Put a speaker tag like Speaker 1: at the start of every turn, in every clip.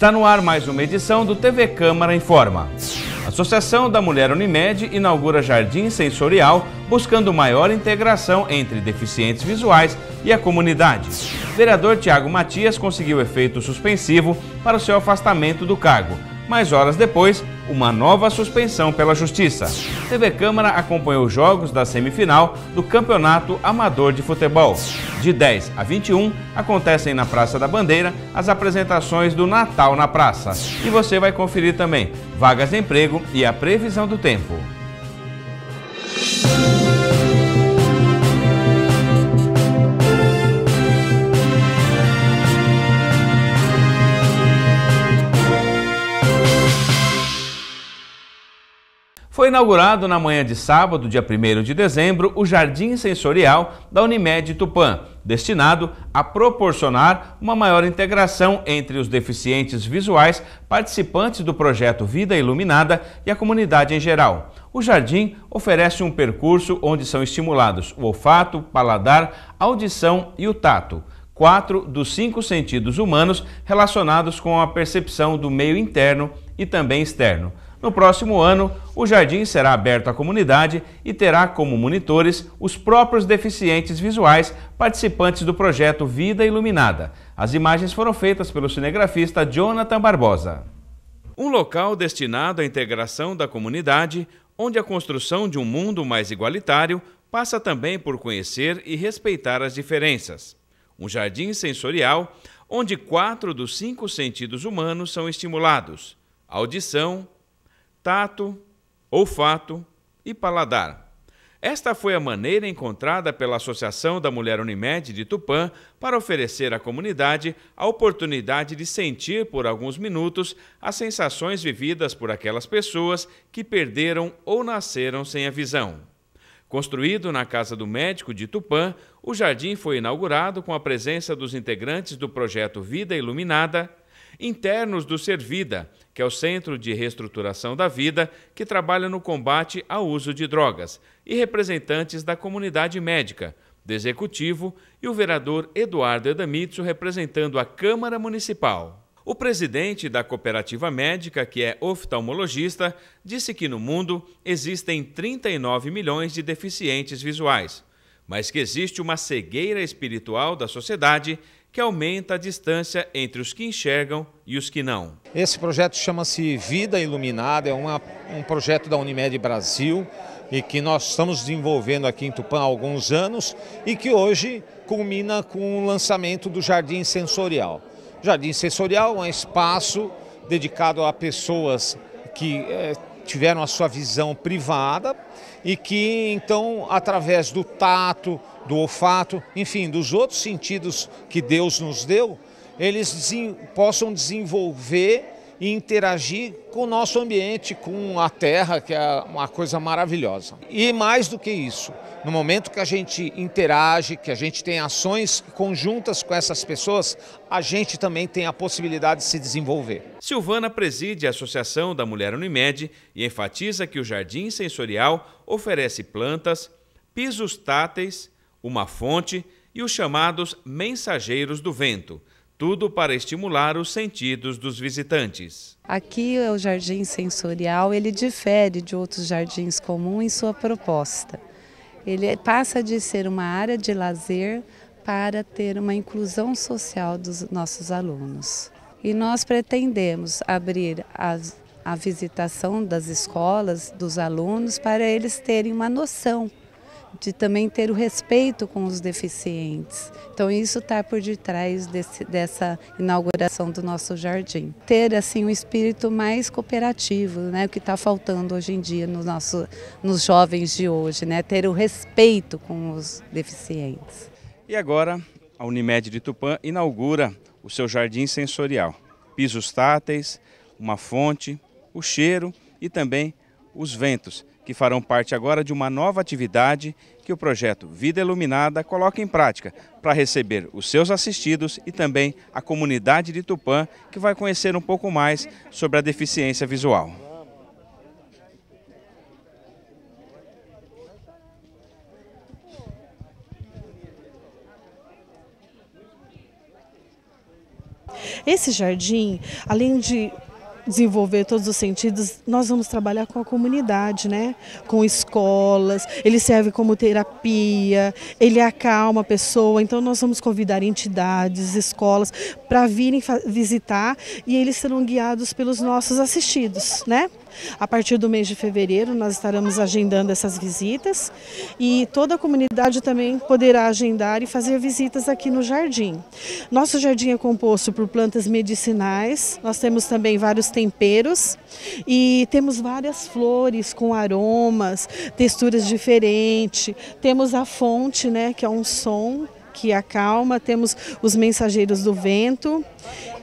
Speaker 1: Está no ar mais uma edição do TV Câmara Informa. A Associação da Mulher Unimed inaugura jardim sensorial buscando maior integração entre deficientes visuais e a comunidade. vereador Tiago Matias conseguiu efeito suspensivo para o seu afastamento do cargo mas horas depois, uma nova suspensão pela Justiça. TV Câmara acompanhou os jogos da semifinal do Campeonato Amador de Futebol. De 10 a 21, acontecem na Praça da Bandeira as apresentações do Natal na Praça. E você vai conferir também vagas de emprego e a previsão do tempo. inaugurado na manhã de sábado, dia 1 de dezembro, o Jardim Sensorial da Unimed Tupã, destinado a proporcionar uma maior integração entre os deficientes visuais participantes do projeto Vida Iluminada e a comunidade em geral. O jardim oferece um percurso onde são estimulados o olfato, paladar, audição e o tato quatro dos cinco sentidos humanos relacionados com a percepção do meio interno e também externo. No próximo ano, o jardim será aberto à comunidade e terá como monitores os próprios deficientes visuais participantes do projeto Vida Iluminada. As imagens foram feitas pelo cinegrafista Jonathan Barbosa. Um local destinado à integração da comunidade, onde a construção de um mundo mais igualitário passa também por conhecer e respeitar as diferenças. Um jardim sensorial onde quatro dos cinco sentidos humanos são estimulados: audição, tato, olfato e paladar. Esta foi a maneira encontrada pela Associação da Mulher Unimed de Tupã para oferecer à comunidade a oportunidade de sentir por alguns minutos as sensações vividas por aquelas pessoas que perderam ou nasceram sem a visão. Construído na Casa do Médico de Tupã, o jardim foi inaugurado com a presença dos integrantes do projeto Vida Iluminada internos do Servida, que é o Centro de Reestruturação da Vida, que trabalha no combate ao uso de drogas, e representantes da comunidade médica, do Executivo e o vereador Eduardo Edamitsu, representando a Câmara Municipal. O presidente da cooperativa médica, que é oftalmologista, disse que no mundo existem 39 milhões de deficientes visuais, mas que existe uma cegueira espiritual da sociedade que aumenta a distância entre os que enxergam e os que não. Esse projeto chama-se Vida Iluminada, é uma, um projeto da Unimed Brasil e que nós estamos desenvolvendo aqui em Tupã há alguns anos e que hoje culmina com o lançamento do Jardim Sensorial. Jardim Sensorial é um espaço dedicado a pessoas que é, tiveram a sua visão privada e que então através do tato, do olfato, enfim, dos outros sentidos que Deus nos deu, eles possam desenvolver e interagir com o nosso ambiente, com a terra, que é uma coisa maravilhosa. E mais do que isso, no momento que a gente interage, que a gente tem ações conjuntas com essas pessoas, a gente também tem a possibilidade de se desenvolver. Silvana preside a Associação da Mulher Unimed e enfatiza que o Jardim Sensorial oferece plantas, pisos táteis, uma fonte e os chamados mensageiros do vento tudo para estimular os sentidos dos visitantes.
Speaker 2: Aqui é o jardim sensorial, ele difere de outros jardins comuns em sua proposta. Ele é, passa de ser uma área de lazer para ter uma inclusão social dos nossos alunos. E nós pretendemos abrir as, a visitação das escolas, dos alunos, para eles terem uma noção de também ter o respeito com os deficientes. Então isso está por detrás desse, dessa inauguração do nosso jardim. Ter assim um espírito mais cooperativo, né, o que está faltando hoje em dia no nosso, nos jovens de hoje, né, ter o respeito com os deficientes.
Speaker 1: E agora a Unimed de Tupã inaugura o seu jardim sensorial. Pisos táteis, uma fonte, o cheiro e também os ventos que farão parte agora de uma nova atividade que o projeto Vida Iluminada coloca em prática para receber os seus assistidos e também a comunidade de Tupã, que vai conhecer um pouco mais sobre a deficiência visual. Esse jardim, além de desenvolver todos os sentidos, nós vamos trabalhar com a comunidade, né? com escolas, ele serve como terapia, ele acalma a pessoa, então nós vamos convidar entidades, escolas para virem visitar e eles serão guiados pelos nossos assistidos. né? A partir do mês de fevereiro nós estaremos agendando essas visitas e toda a comunidade também poderá agendar e fazer visitas aqui no jardim. Nosso jardim é composto por plantas medicinais, nós temos também vários temperos e temos várias flores com aromas, texturas diferentes, temos a fonte, né, que é um som que acalma, temos os mensageiros do vento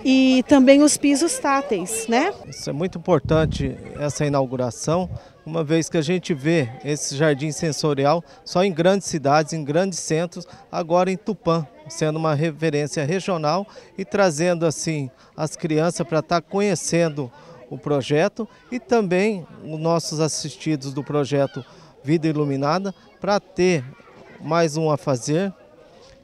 Speaker 1: e também os pisos táteis, né?
Speaker 2: Isso é muito importante essa inauguração, uma vez que a gente vê esse jardim sensorial só em grandes cidades, em grandes centros, agora em Tupã, sendo uma referência regional e trazendo assim as crianças para estar tá conhecendo o projeto e também os nossos assistidos do projeto Vida Iluminada para ter mais um a fazer,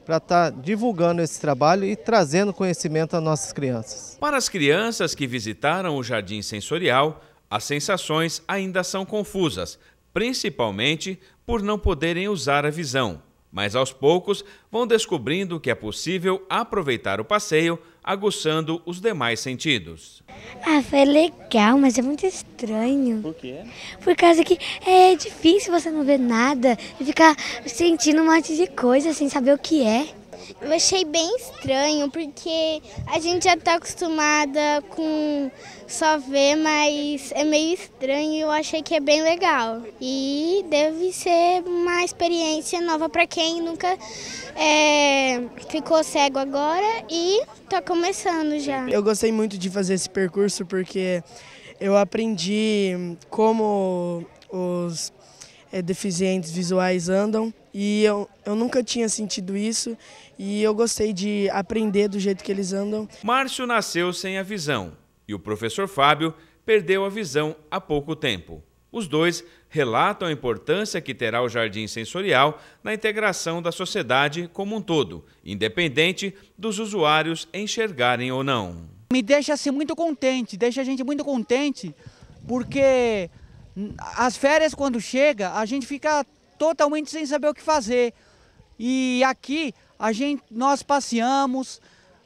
Speaker 2: para estar tá divulgando esse trabalho e trazendo conhecimento às nossas crianças.
Speaker 1: Para as crianças que visitaram o Jardim Sensorial, as sensações ainda são confusas, principalmente por não poderem usar a visão. Mas aos poucos vão descobrindo que é possível aproveitar o passeio aguçando os demais sentidos.
Speaker 3: Ah, foi legal, mas é muito estranho. Por quê? Por causa que é difícil você não ver nada e ficar sentindo um monte de coisa sem saber o que é. Eu achei bem estranho, porque a gente já está acostumada com só ver, mas é meio estranho e eu achei que é bem legal. E deve ser uma experiência nova para quem nunca é, ficou cego agora e está começando já. Eu gostei muito de fazer esse percurso porque eu aprendi como os é, deficientes visuais andam e eu, eu nunca tinha sentido isso e eu gostei de aprender do jeito que eles andam.
Speaker 1: Márcio nasceu sem a visão e o professor Fábio perdeu a visão há pouco tempo. Os dois relatam a importância que terá o jardim sensorial na integração da sociedade como um todo, independente dos usuários enxergarem ou não.
Speaker 3: Me deixa assim muito contente, deixa a gente muito contente, porque as férias quando chega, a gente fica totalmente sem saber o que fazer. E aqui a gente, nós passeamos,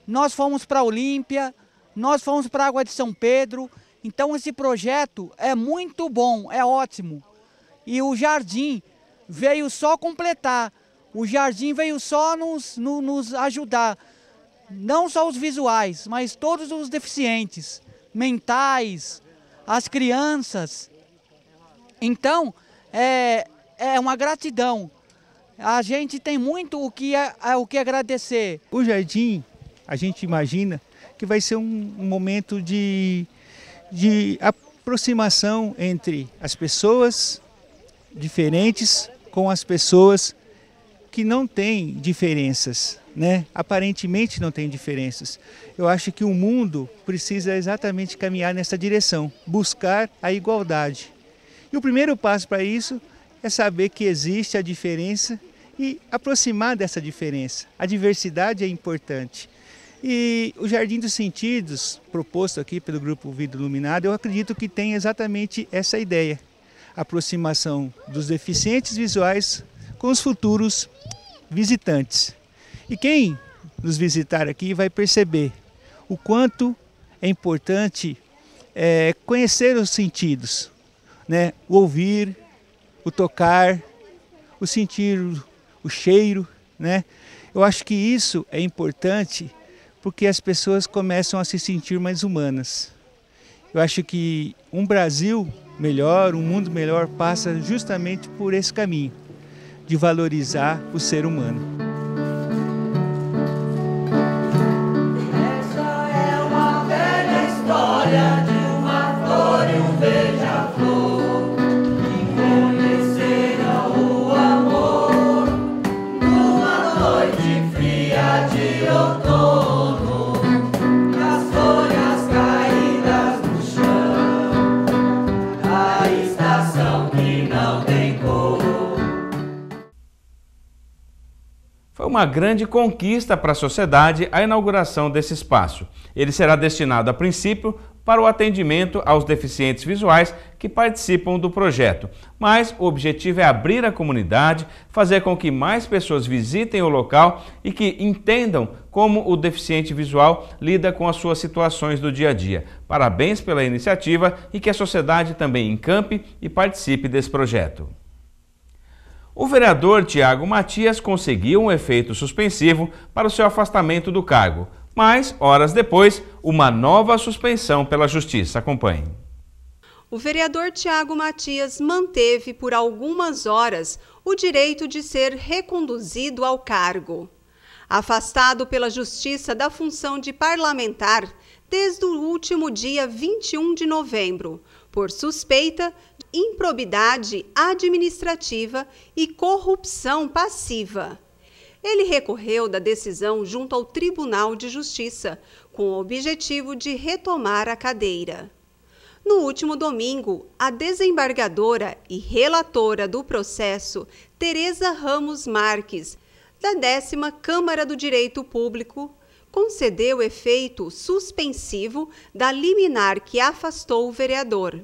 Speaker 3: nós fomos para a Olímpia, nós fomos para a Água de São Pedro. Então esse projeto é muito bom, é ótimo. E o jardim veio só completar, o jardim veio só nos, no, nos ajudar. Não só os visuais, mas todos os deficientes, mentais, as crianças. Então, é, é uma gratidão. A gente tem muito o que, é, é, o que agradecer. O jardim, a gente imagina que vai ser um, um momento de, de aproximação entre as pessoas diferentes com as pessoas que não têm diferenças, né? Aparentemente não têm diferenças. Eu acho que o mundo precisa exatamente caminhar nessa direção, buscar a igualdade. E o primeiro passo para isso é saber que existe a diferença e aproximar dessa diferença. A diversidade é importante. E o Jardim dos Sentidos, proposto aqui pelo Grupo Vida Iluminada, eu acredito que tem exatamente essa ideia: aproximação dos deficientes visuais com os futuros visitantes. E quem nos visitar aqui vai perceber o quanto é importante é, conhecer os sentidos, né? o ouvir, o tocar, o sentir, o cheiro, né? Eu acho que isso é importante porque as pessoas começam a se sentir mais humanas. Eu acho que um Brasil melhor, um mundo melhor passa justamente por esse caminho de valorizar o ser humano.
Speaker 1: uma grande conquista para a sociedade a inauguração desse espaço. Ele será destinado, a princípio, para o atendimento aos deficientes visuais que participam do projeto. Mas o objetivo é abrir a comunidade, fazer com que mais pessoas visitem o local e que entendam como o deficiente visual lida com as suas situações do dia a dia. Parabéns pela iniciativa e que a sociedade também encampe e participe desse projeto. O vereador Tiago Matias conseguiu um efeito suspensivo para o seu afastamento do cargo mas, horas depois, uma nova suspensão pela Justiça. Acompanhe.
Speaker 2: O vereador Tiago Matias manteve por algumas horas o direito de ser reconduzido ao cargo. Afastado pela Justiça da função de parlamentar desde o último dia 21 de novembro, por suspeita de improbidade administrativa e corrupção passiva. Ele recorreu da decisão junto ao Tribunal de Justiça, com o objetivo de retomar a cadeira. No último domingo, a desembargadora e relatora do processo, Tereza Ramos Marques, da 10 Câmara do Direito Público, concedeu efeito suspensivo da liminar que afastou o vereador.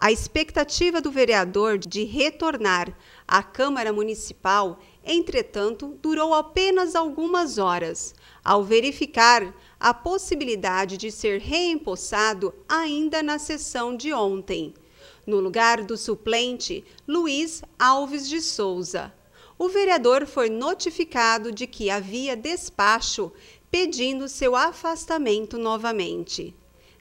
Speaker 2: A expectativa do vereador de retornar a Câmara Municipal, entretanto, durou apenas algumas horas, ao verificar a possibilidade de ser reempossado ainda na sessão de ontem. No lugar do suplente, Luiz Alves de Souza. O vereador foi notificado de que havia despacho pedindo seu afastamento novamente.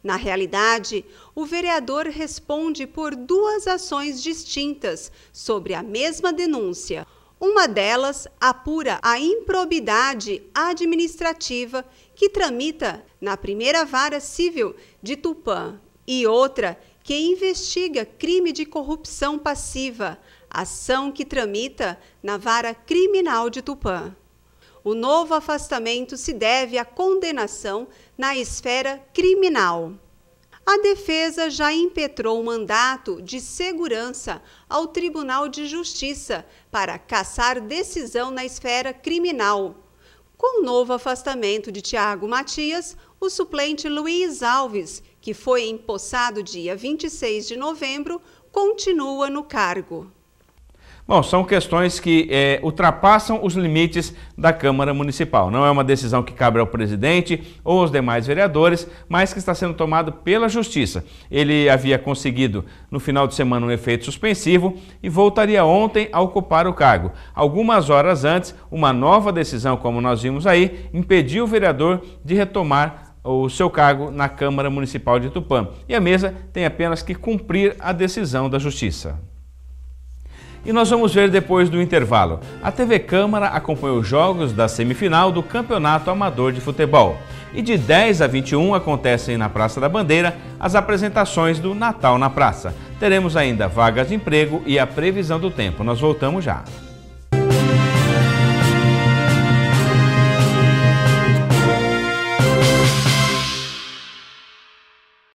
Speaker 2: Na realidade, o vereador responde por duas ações distintas sobre a mesma denúncia. Uma delas apura a improbidade administrativa que tramita na primeira vara civil de Tupã e outra que investiga crime de corrupção passiva, ação que tramita na vara criminal de Tupã. O novo afastamento se deve à condenação na esfera criminal. A defesa já impetrou mandato de segurança ao Tribunal de Justiça para caçar decisão na esfera criminal. Com o novo afastamento de Tiago Matias, o suplente Luiz Alves, que foi empossado dia 26 de novembro, continua no cargo.
Speaker 1: Bom, são questões que é, ultrapassam os limites da Câmara Municipal. Não é uma decisão que cabe ao presidente ou aos demais vereadores, mas que está sendo tomada pela Justiça. Ele havia conseguido, no final de semana, um efeito suspensivo e voltaria ontem a ocupar o cargo. Algumas horas antes, uma nova decisão, como nós vimos aí, impediu o vereador de retomar o seu cargo na Câmara Municipal de Tupã. E a mesa tem apenas que cumprir a decisão da Justiça. E nós vamos ver depois do intervalo. A TV Câmara acompanhou jogos da semifinal do Campeonato Amador de Futebol. E de 10 a 21 acontecem na Praça da Bandeira as apresentações do Natal na Praça. Teremos ainda vagas de emprego e a previsão do tempo. Nós voltamos já.